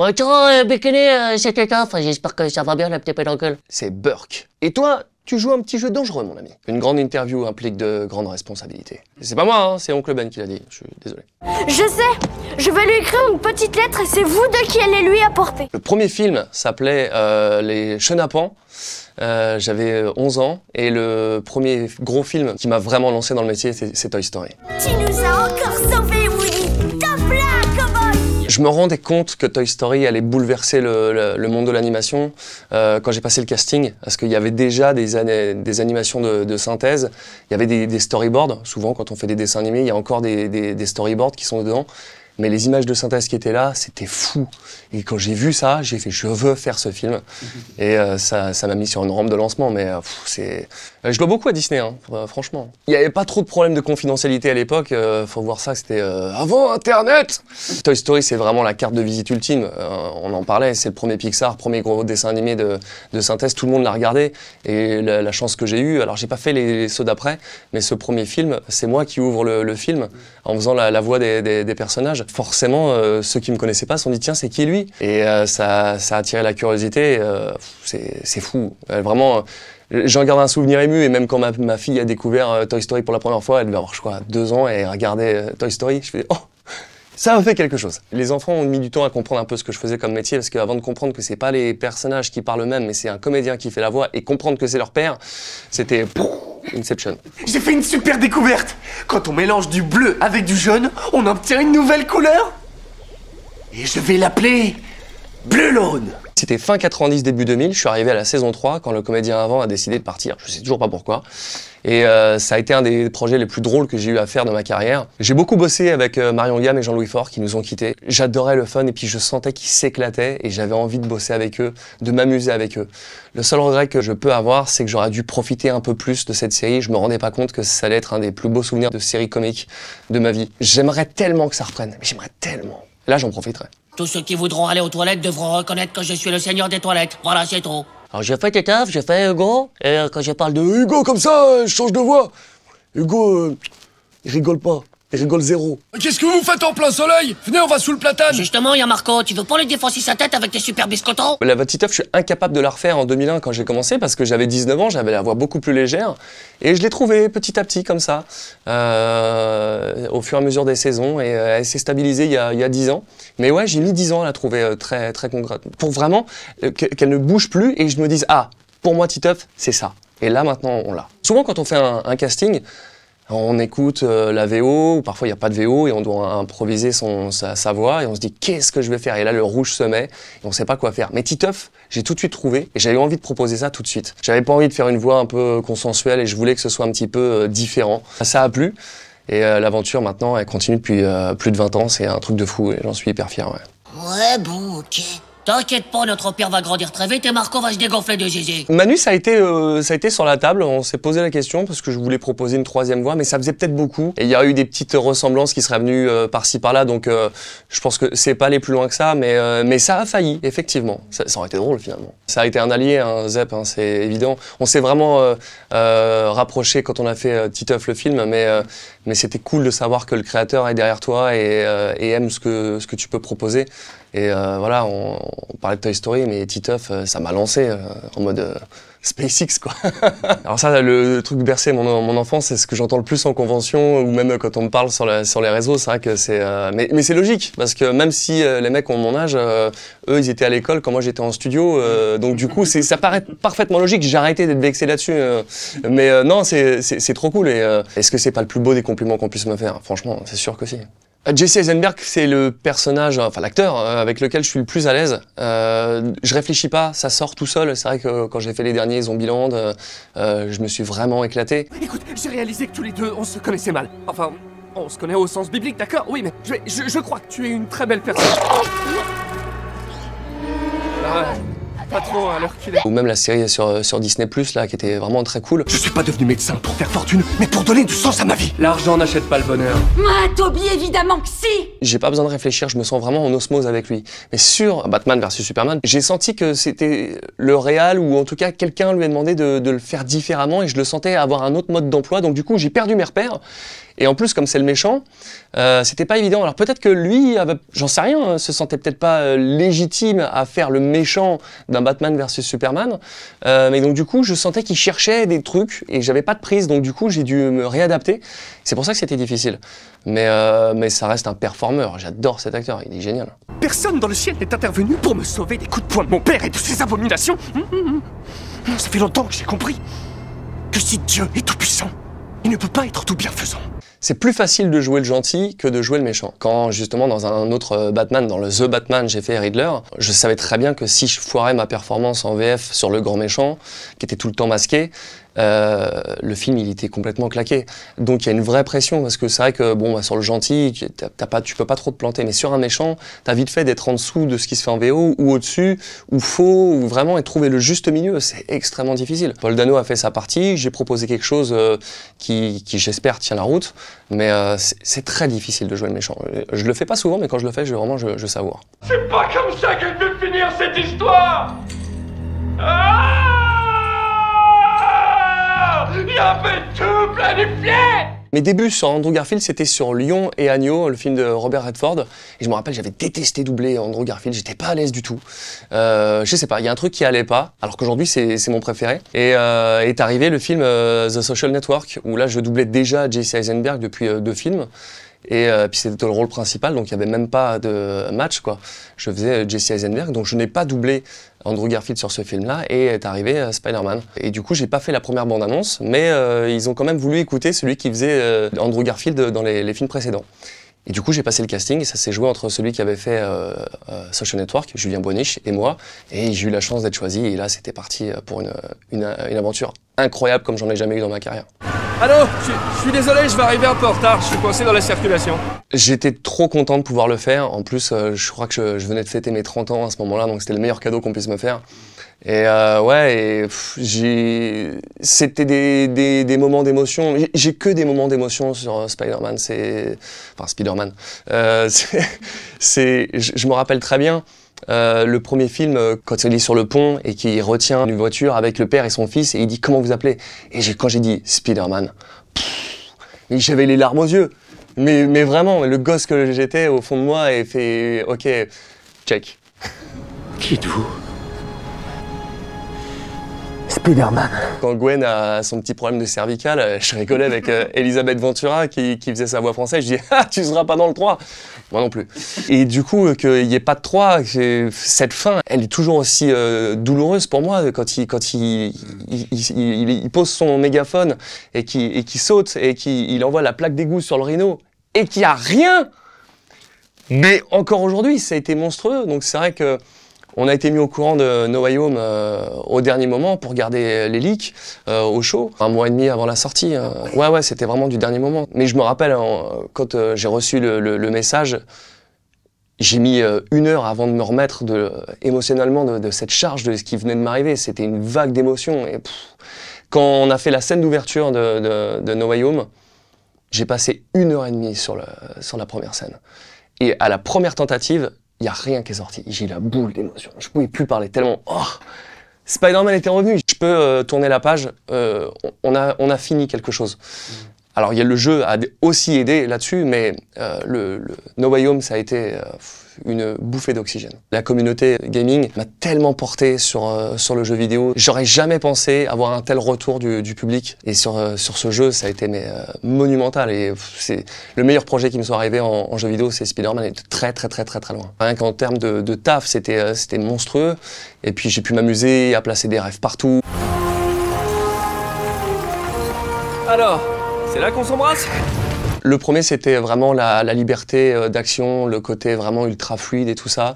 Ouais, bikini, euh, c'était euh, quelqu'un. J'espère que ça va bien, la petite pédangole. C'est Burke. Et toi, tu joues un petit jeu dangereux, mon ami. Une grande interview implique de grandes responsabilités. C'est pas moi, hein, c'est Oncle Ben qui l'a dit. Je suis désolé. Je sais Je vais lui écrire une petite lettre et c'est vous deux qui allez lui apporter. Le premier film s'appelait euh, Les Chenapans. Euh, j'avais 11 ans. Et le premier gros film qui m'a vraiment lancé dans le métier, c'est Toy Story. Tu nous as je me rendais compte que Toy Story allait bouleverser le, monde de l'animation euh, quand j'ai passé le casting, parce qu'il y avait déjà des, animations de, synthèse, il y avait des, storyboards, souvent quand on fait des dessins animés, il y a encore des, des storyboards qui sont dedans, mais les images de synthèse qui étaient là, c'était fou. Et quand j'ai vu ça, j'ai fait, je veux faire ce film. Mhm. Et euh, ça, ça m'a mis sur une rampe de lancement. Mais euh, c'est, euh, je dois beaucoup à Disney, hein, franchement. Il n'y avait pas trop de problèmes de confidentialité à l'époque. faut voir ça, c'était avant Internet. Toy Story, c'est vraiment la carte de visite ultime. on en parlait, c'est le premier Pixar, premier gros dessin animé de, de synthèse. Tout le monde l'a regardé. Et la, chance que j'ai eue, alors j'ai pas fait les, les d'après, mais ce premier film, c'est moi qui ouvre le, le film en faisant la, voix des, personnages. Forcément, euh, ceux qui me connaissaient pas se sont dit tiens c'est qui lui Et euh, ça, a attiré la curiosité. Euh, c'est fou, vraiment. J'en garde un souvenir ému et même quand ma, fille a découvert Toy Story pour la première fois, elle devait avoir je crois deux ans et regardait Toy Story, je fais oh ça a fait quelque chose. Les enfants ont mis du temps à comprendre un peu ce que je faisais comme métier parce qu'avant de comprendre que c'est pas les personnages qui parlent eux-mêmes mais c'est un comédien qui fait la voix et comprendre que c'est leur père, c'était j'ai fait une super découverte Quand on mélange du bleu avec du jaune, on obtient une nouvelle couleur Et je vais l'appeler Bleu Laune c'était fin 90, début 2000. Je suis arrivé à la saison 3 quand le comédien avant a décidé de partir. Je sais toujours pas pourquoi. Et euh, ça a été un des projets les plus drôles que j'ai eu à faire de ma carrière. J'ai beaucoup bossé avec euh, Marion Gamme et Jean-Louis Faure qui nous ont quittés. J'adorais le fun et puis je sentais qu'ils s'éclataient et j'avais envie de bosser avec eux, de m'amuser avec eux. Le seul regret que je peux avoir, c'est que j'aurais dû profiter un peu plus de cette série. Je me rendais pas compte que ça allait être un des plus beaux souvenirs de série comique de ma vie. J'aimerais tellement que ça reprenne, mais j'aimerais tellement. Là, j'en profiterai. Tous ceux qui voudront aller aux toilettes devront reconnaître que je suis le seigneur des toilettes. Voilà, c'est tout. Alors j'ai fait Tétaf, j'ai fait Hugo, et quand je parle de Hugo comme ça, je change de voix. Hugo, euh, il rigole pas. Il rigole zéro. Qu'est-ce que vous faites en plein soleil Venez, on va sous le platane Justement, il y a Marco, tu veux pas lui défoncer sa tête avec tes super biscottons La Titeuf, je suis incapable de la refaire en 2001 quand j'ai commencé parce que j'avais 19 ans, j'avais la voix beaucoup plus légère et je l'ai trouvée petit à petit comme ça, euh, au fur et à mesure des saisons et euh, elle s'est stabilisée il y, a, il y, a, 10 ans. Mais ouais, j'ai mis 10 ans à la trouver euh, très, très concrète pour vraiment euh, qu'elle ne bouge plus et je me dise « Ah, pour moi Titeuf, c'est ça ». Et là maintenant, on l'a. Souvent quand on fait un, un casting, on écoute euh, la VO, ou parfois il n'y a pas de VO, et on doit improviser son, sa, voix, et on se dit qu'est-ce que je vais faire Et là, le rouge se met, et on ne sait pas quoi faire. Mais Titeuf, j'ai tout de suite trouvé, et j'avais envie de proposer ça tout de suite. J'avais pas envie de faire une voix un peu consensuelle, et je voulais que ce soit un petit peu euh, différent. Ça a plu, et euh, l'aventure maintenant, elle continue depuis plus de 20 ans, c'est un truc de fou, et j'en suis hyper fier. ouais bon, ok. T'inquiète pas, notre empire va grandir très vite et Marco va se dégonfler de zizi. Manu, ça a été, euh, ça a été sur la table. On s'est posé la question parce que je voulais proposer une troisième voie, mais ça faisait peut-être beaucoup. Et il y a eu des petites ressemblances qui seraient venues euh, par-ci par-là, donc euh, je pense que c'est pas aller plus loin que ça, mais, mais ça a failli, effectivement. Ça, aurait été drôle finalement. Ça a été un allié, un Zep, hein, c'est évident. On s'est vraiment rapproché quand on a fait Titeuf le film, mais, mais c'était cool de savoir que le créateur est derrière toi et, et aime ce que, ce que tu peux proposer. Et euh, voilà, on, on, parlait de Toy Story, mais Titeuf, euh, ça m'a lancé euh, en mode SpaceX, quoi. Alors ça, le, truc bercé mon, mon enfance, c'est ce que j'entends le plus en convention, ou même quand on me parle sur, la, sur les réseaux, c'est vrai que c'est... mais, mais c'est logique, parce que même si les mecs ont mon âge, eux, ils étaient à l'école quand moi j'étais en studio, donc du coup, ça paraît parfaitement logique, j'ai arrêté d'être vexé là-dessus. mais non, c'est trop cool, et est-ce que c'est pas le plus beau des compliments qu'on puisse me faire Franchement, c'est sûr que si. Euh, Jesse Eisenberg, c'est le personnage, enfin l'acteur euh, avec lequel je suis le plus à l'aise. Euh, je réfléchis pas, ça sort tout seul. C'est vrai que quand j'ai fait les derniers Zombieland, je me suis vraiment éclaté. Écoute, j'ai réalisé que tous les deux, on se connaissait mal. Enfin, on se connaît au sens biblique, d'accord Oui, mais je crois que tu es une très belle personne. Ou même la série sur, sur Disney, là, qui était vraiment très cool. Je suis pas devenu médecin pour faire fortune, mais pour donner du sens à ma vie. L'argent n'achète pas le bonheur. Ah, Toby, évidemment que si J'ai pas besoin de réfléchir, je me sens vraiment en osmose avec lui. Mais sur Batman versus Superman, j'ai senti que c'était le réel ou en tout cas quelqu'un lui a demandé de, de le faire différemment et je le sentais avoir un autre mode d'emploi. Donc du coup, j'ai perdu mes repères. Et en plus, comme c'est le méchant, euh, c'était pas évident. Alors peut-être que lui, j'en sais rien, hein, se sentait peut-être pas euh, légitime à faire le méchant d'un Batman versus Superman. Euh, mais donc du coup, je sentais qu'il cherchait des trucs et j'avais pas de prise. Donc du coup, j'ai dû me réadapter. C'est pour ça que c'était difficile. Mais, mais ça reste un performeur. J'adore cet acteur, il est génial. Personne dans le ciel n'est intervenu pour me sauver des coups de poing de mon père et de ses abominations. Hum, hum, hum. Ça fait longtemps que j'ai compris que si Dieu est tout-puissant, il ne peut pas être tout bienfaisant c'est plus facile de jouer le gentil que de jouer le méchant. Quand justement dans un autre euh, Batman, dans le The Batman, j'ai fait Riddler, je savais très bien que si je foirais ma performance en VF sur le grand méchant, qui était tout le temps masqué, euh, le film, il était complètement claqué. Donc il y a une vraie pression parce que c'est vrai que bon, bah, sur le gentil, tu pas, tu peux pas trop te planter, mais sur un méchant, t'as vite fait d'être en dessous de ce qui se fait en VO ou au-dessus ou faux ou vraiment et trouver le juste milieu, c'est extrêmement difficile. Paul Dano a fait sa partie, j'ai proposé quelque chose euh, qui, qui j'espère tient la route, mais euh, c'est très difficile de jouer le méchant. Je le fais pas souvent, mais quand je le fais, je vraiment je, je savoure. C'est pas comme ça que finir cette histoire. Ah il tout mes débuts sur Andrew Garfield, c'était sur Lyon et Agneau, le film de Robert Redford. Et je me rappelle, j'avais détesté doubler Andrew Garfield, j'étais pas à l'aise du tout. Euh, je sais pas, il y a un truc qui allait pas, alors qu'aujourd'hui c'est mon préféré. Et euh, est arrivé le film euh, The Social Network, où là je doublais déjà Jesse Eisenberg depuis deux films. Et puis c'était le rôle principal, donc il n'y avait même pas de match, quoi. Je faisais Jesse Eisenberg, donc je n'ai pas doublé Andrew Garfield sur ce film-là et est arrivé euh, Spider-Man. Et du coup, j'ai pas fait la première bande-annonce, mais euh, ils ont quand même voulu écouter celui qui faisait euh, Andrew Garfield dans les, films précédents. Et du coup, j'ai passé le casting et ça s'est joué entre celui qui avait fait Social Network, Julien Boniche, et moi. Et j'ai eu la chance d'être choisi. Et là, c'était parti pour une, une aventure incroyable comme j'en ai jamais eu dans ma carrière. Allô Je suis désolé, je vais arriver un peu en retard, je suis coincé dans la circulation. J'étais trop content de pouvoir le faire. En plus, euh, je crois que je, venais de fêter mes 30 ans à ce moment-là, donc c'était le meilleur cadeau qu'on puisse me faire. Et euh, ouais, c'était des, des, des, moments d'émotion. J'ai que des moments d'émotion sur euh, Spider-Man, c'est... Enfin, Spider-Man. Euh, je me rappelle très bien. Euh, le premier film, euh, quand il est sur le pont et qu'il retient une voiture avec le père et son fils et il dit comment vous appelez Et quand j'ai dit Spider-Man, j'avais les larmes aux yeux. Mais, mais vraiment, le gosse que j'étais au fond de moi et fait ok, check. Qui êtes-vous quand Gwen a son petit problème de cervicale, euh, je rigolais avec euh, Elisabeth Ventura qui, faisait sa voix française. Je dis Ah, tu seras pas dans le 3 Moi non plus. Et du coup, euh, qu'il n'y ait pas de 3, cette fin, elle est toujours aussi douloureuse pour moi quand il, quand il, il, pose son mégaphone et qui saute et qu'il envoie la plaque d'égout sur le rhino et qu'il n'y a rien. Mais encore aujourd'hui, ça a été monstrueux. Donc c'est vrai que on a été mis au courant de No Way Home euh, au dernier moment pour garder les euh, au chaud, un mois et demi avant la sortie. Hein. Ouais, ouais, c'était vraiment du dernier moment. Mais je me rappelle, hein, quand euh, j'ai reçu le, message, j'ai mis une heure avant de me remettre émotionnellement de, cette charge de ce qui venait de m'arriver. C'était une vague d'émotions. Et quand on a fait la scène d'ouverture de, No Way Home, j'ai passé une heure et demie sur la première scène. Et à la première tentative, il n'y a rien qui est sorti. J'ai la boule d'émotion. Je pouvais plus parler tellement. Oh Spider-Man était revenu. Je peux euh, tourner la page. Euh, on, a, on a fini quelque chose. Mm. Alors il y a le jeu a aussi aidé là-dessus, mais euh, le, No Way Home ça a été euh, une bouffée d'oxygène. La communauté gaming m'a tellement porté sur euh, sur le jeu vidéo. J'aurais jamais pensé avoir un tel retour du, public et sur sur ce jeu ça a été monumental et c'est le meilleur projet qui me soit arrivé en, jeu vidéo c'est Spider-Man et très très très très très loin. Rien qu'en termes de, taf c'était c'était monstrueux et puis j'ai pu m'amuser à placer des rêves partout. Alors, c'est là qu'on s'embrasse Le premier, c'était vraiment la, liberté euh, d'action, le côté vraiment ultra fluide et tout ça.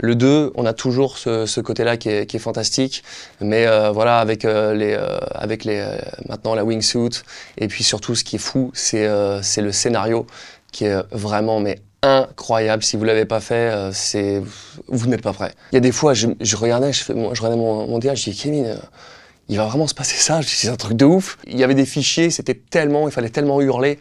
Le 2, on a toujours ce, côté-là qui, est, fantastique, mais euh, voilà, avec, euh, les, avec les, maintenant la wingsuit, et puis surtout ce qui est fou, c'est le scénario qui est vraiment mais incroyable. Si vous l'avez pas fait, c'est vous n'êtes pas prêt. Il y a des fois, je, regardais, je, fais, je regardais mon, mon je dis Kevin il va vraiment se passer ça, c'est un truc de ouf. Il y avait des fichiers, c'était tellement, il fallait tellement hurler,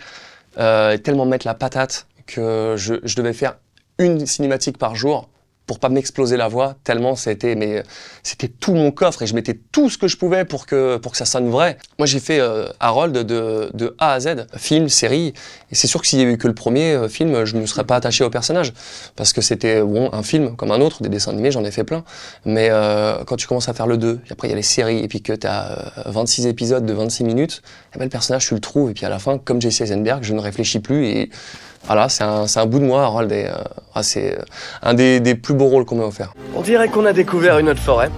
euh, tellement mettre la patate que je devais faire une cinématique par jour pour pas m'exploser la voix tellement c'était mais euh, c'était tout mon coffre et je mettais tout ce que je pouvais pour que pour que ça sonne vrai. Moi j'ai fait euh, Harold de, de, A à Z, film, série et c'est sûr que s'il y avait eu que le premier euh, film, je me serais pas attaché au personnage parce que c'était bon un film comme un autre, des dessins animés, j'en ai fait plein. Mais quand tu commences à faire le 2, et après il y a les séries et puis que tu as 26 épisodes de 26 minutes, eh ben, le personnage tu le trouves et puis à la fin comme Jesse Eisenberg, je ne réfléchis plus et voilà, ah c'est un, bout de moi, Harold, euh, ah, c'est euh, un des, des plus beaux rôles qu'on m'a offert. On dirait qu'on a découvert une autre forêt.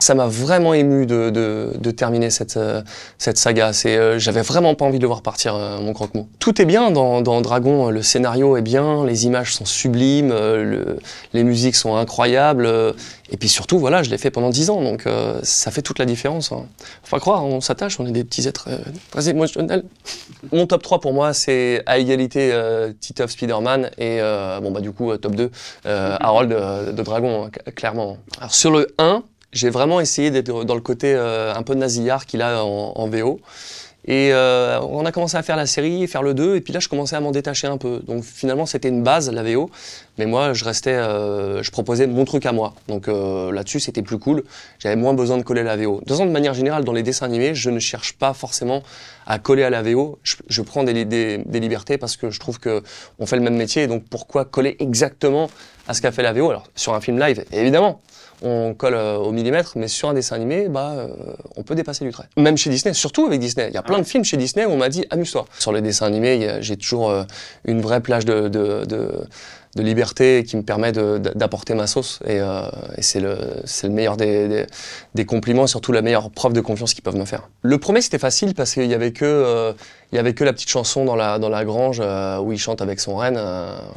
Ça m'a vraiment ému de, de, de terminer cette, euh, cette saga. C'est, euh, j'avais vraiment pas envie de voir partir, euh, mon croque-mot. Tout est bien dans, dans, Dragon. Le scénario est bien, les images sont sublimes, le, les musiques sont incroyables. Et puis surtout, voilà, je l'ai fait pendant dix ans, donc ça fait toute la différence. Hein. Faut pas croire, on s'attache, on est des petits êtres très émotionnels. Mon top 3 pour moi, c'est à égalité euh, Titov Spider-Man et bon bah du coup top 2 Harold de, Dragon, hein, clairement. Alors sur le 1, j'ai vraiment essayé d'être dans le côté euh, un peu nasillard qu'il a en, VO. Et euh, on a commencé à faire la série, faire le 2, et puis là je commençais à m'en détacher un peu. Donc finalement c'était une base, la VO, mais moi je restais, euh, je proposais mon truc à moi. Donc là-dessus c'était plus cool, j'avais moins besoin de coller la VO. De toute façon, de manière générale, dans les dessins animés, je ne cherche pas forcément à coller à la VO. Je, je prends des, des, des, libertés parce que je trouve qu'on fait le même métier, donc pourquoi coller exactement à ce qu'a fait la VO Alors sur un film live, évidemment, on colle euh, au millimètre, mais sur un dessin animé, bah, euh, on peut dépasser du trait. Même chez Disney, surtout avec Disney. Il y a plein ah de films chez Disney où on m'a dit amuse-toi. Sur les dessins animés, j'ai toujours euh, une vraie plage de de liberté qui me permet d'apporter ma sauce. Et, euh, c'est le, le, meilleur des, compliments surtout la meilleure preuve de confiance qu'ils peuvent me faire. Le premier, c'était facile parce qu'il n'y avait, que, euh, il y avait que la petite chanson dans la, dans la grange euh, où il chante avec son renne.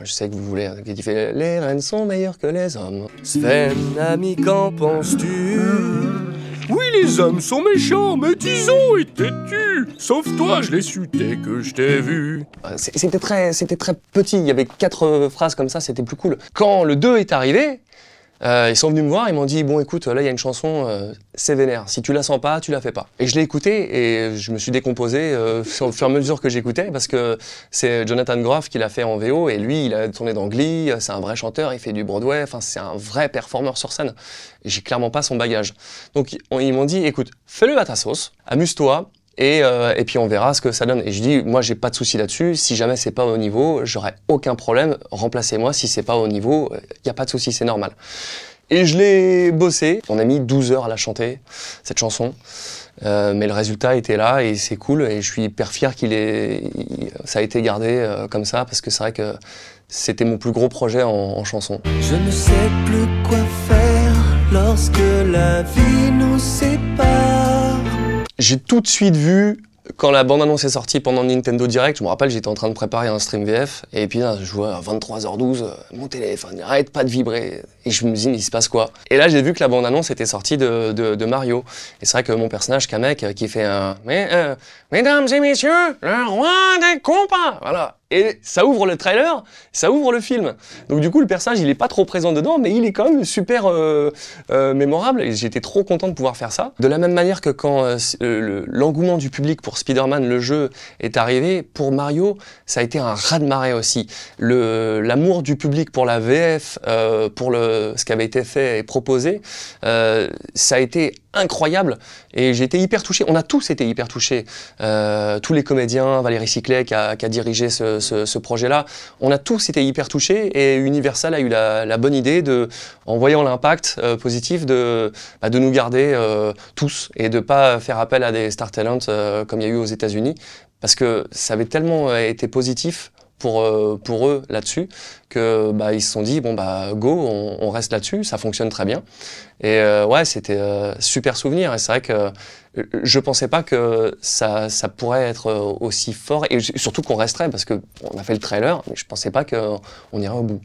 je sais que vous voulez. il fait Les reines sont meilleures que les hommes. Sven, ami, qu'en penses-tu les hommes sont méchants, mais disons et t'es-tu Sauf toi, je l'ai su dès que je t'ai vu. Euh, c'était très, c'était très petit. Il y avait quatre euh, phrases comme ça, c'était plus cool. Quand le 2 est arrivé, euh, ils sont venus me voir, ils m'ont dit bon écoute là il y a une chanson, euh, c'est vénère. Si tu la sens pas, tu la fais pas. Et je l'ai écoutée et je me suis décomposé euh, au fur et à mesure que j'écoutais parce que c'est Jonathan Groff qui l'a fait en VO et lui il a tourné dans Glee, c'est un vrai chanteur, il fait du Broadway, enfin c'est un vrai performeur sur scène. J'ai clairement pas son bagage. Donc ils m'ont dit écoute fais-le à ta sauce, amuse-toi, euh, et, puis on verra ce que ça donne. Et je dis, moi, j'ai pas de souci là-dessus. Si jamais c'est pas au niveau, j'aurai aucun problème. Remplacez-moi si c'est pas au niveau. Il euh, n'y a pas de souci, c'est normal. Et je l'ai bossé. On a mis 12 heures à la chanter, cette chanson. Euh, mais le résultat était là et c'est cool. Et je suis hyper fier qu'il ait. ça a été gardé comme ça parce que c'est vrai que c'était mon plus gros projet en, en chanson. Je ne sais plus quoi faire lorsque la vie nous sépare. J'ai tout de suite vu, quand la bande-annonce est sortie pendant Nintendo Direct, je me rappelle, j'étais en train de préparer un stream VF, et puis là, je vois à 23h12, euh, mon téléphone arrête pas de vibrer, et je me dis, il se passe quoi Et là, j'ai vu que la bande-annonce était sortie de, Mario. Et c'est vrai que mon personnage, Kamek, euh, qui fait un... Mais, euh, Mesdames et messieurs, le roi des compas Voilà et ça ouvre le trailer, ça ouvre le film. Donc du coup, le personnage, il n'est pas trop présent dedans, mais il est quand même super euh, euh, mémorable. Et j'étais trop content de pouvoir faire ça. De la même manière que quand euh, l'engouement du public pour Spider-Man, le jeu, est arrivé, pour Mario, ça a été un raz-de-marée aussi. L'amour du public pour la VF, pour ce qui avait été fait et proposé, ça a été incroyable. Et j'étais hyper touché. On a tous été hyper touchés. tous les comédiens, Valérie Ciclet qui a, qui a dirigé ce ce, projet-là. On a tous été hyper touchés et Universal a eu la, bonne idée de, en voyant l'impact euh, positif, de, bah, de nous garder euh, tous et de ne pas faire appel à des star talents euh, comme il y a eu aux États-Unis, parce que ça avait tellement été positif pour, euh, pour eux là-dessus, que bah, ils se sont dit bon bah go, on, reste là-dessus, ça fonctionne très bien. Et euh, ouais, c'était euh, super souvenir. Et c'est vrai que je pensais pas que ça, ça pourrait être aussi fort et surtout qu'on resterait parce que on a fait le trailer, mais je pensais pas que on irait au bout.